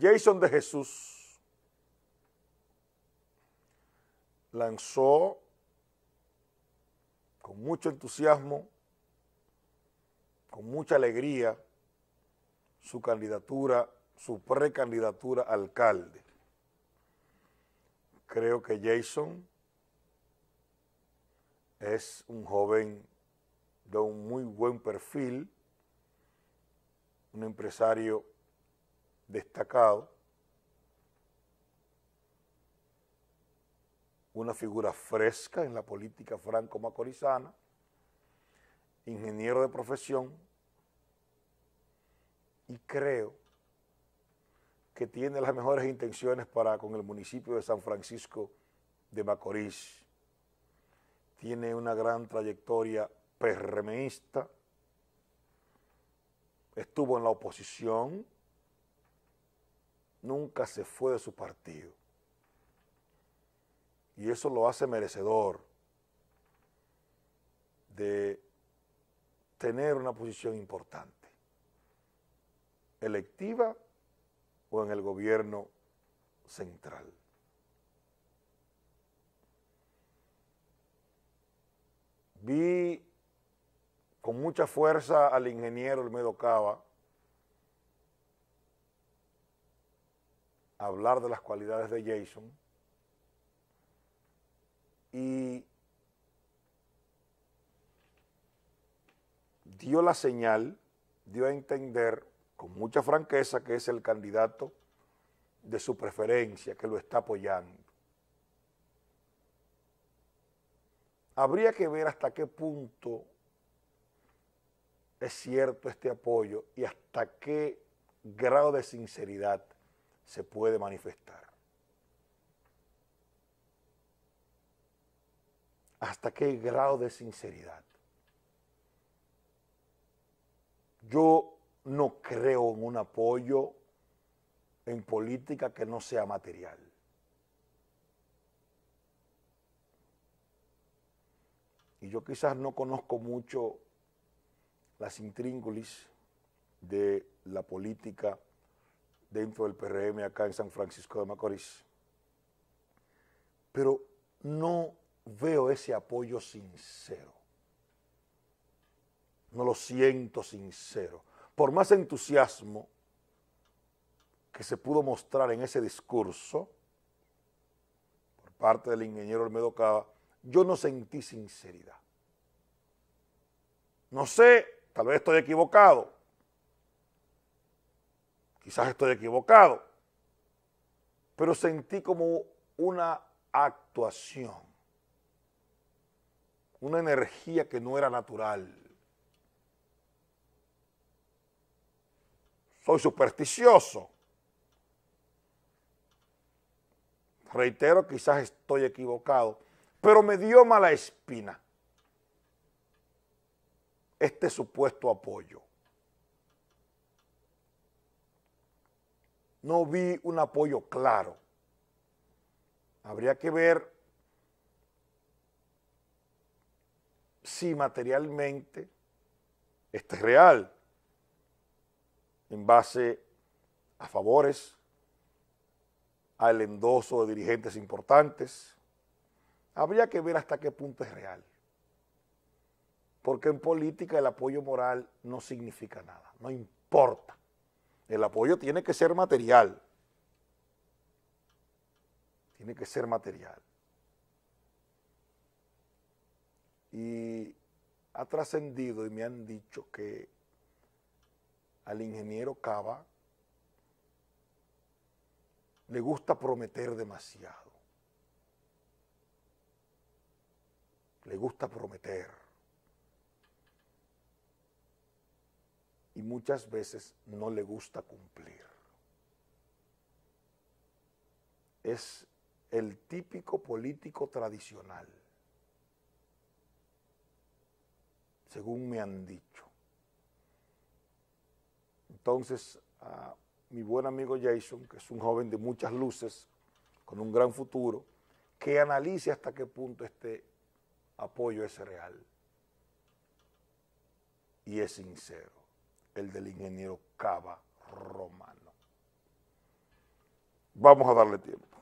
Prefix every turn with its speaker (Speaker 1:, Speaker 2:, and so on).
Speaker 1: Jason de Jesús lanzó con mucho entusiasmo, con mucha alegría, su candidatura, su precandidatura a alcalde. Creo que Jason es un joven de un muy buen perfil, un empresario destacado, una figura fresca en la política franco-macorizana, ingeniero de profesión, y creo que tiene las mejores intenciones para con el municipio de San Francisco de Macorís. Tiene una gran trayectoria perremeísta, estuvo en la oposición nunca se fue de su partido. Y eso lo hace merecedor de tener una posición importante, electiva o en el gobierno central. Vi con mucha fuerza al ingeniero Olmedo Cava hablar de las cualidades de Jason y dio la señal, dio a entender con mucha franqueza que es el candidato de su preferencia, que lo está apoyando. Habría que ver hasta qué punto es cierto este apoyo y hasta qué grado de sinceridad se puede manifestar. ¿Hasta qué grado de sinceridad? Yo no creo en un apoyo en política que no sea material. Y yo quizás no conozco mucho las intríngulis de la política dentro del PRM acá en San Francisco de Macorís. Pero no veo ese apoyo sincero. No lo siento sincero. Por más entusiasmo que se pudo mostrar en ese discurso por parte del ingeniero Olmedo Cava, yo no sentí sinceridad. No sé, tal vez estoy equivocado, Quizás estoy equivocado, pero sentí como una actuación, una energía que no era natural. Soy supersticioso. Reitero, quizás estoy equivocado, pero me dio mala espina este supuesto apoyo. no vi un apoyo claro. Habría que ver si materialmente este es real en base a favores, al endoso de dirigentes importantes. Habría que ver hasta qué punto es real. Porque en política el apoyo moral no significa nada, no importa el apoyo tiene que ser material. Tiene que ser material. Y ha trascendido y me han dicho que al ingeniero Cava le gusta prometer demasiado. Le gusta prometer. y muchas veces no le gusta cumplir. Es el típico político tradicional, según me han dicho. Entonces, a mi buen amigo Jason, que es un joven de muchas luces, con un gran futuro, que analice hasta qué punto este apoyo es real y es sincero el del ingeniero Cava Romano. Vamos a darle tiempo.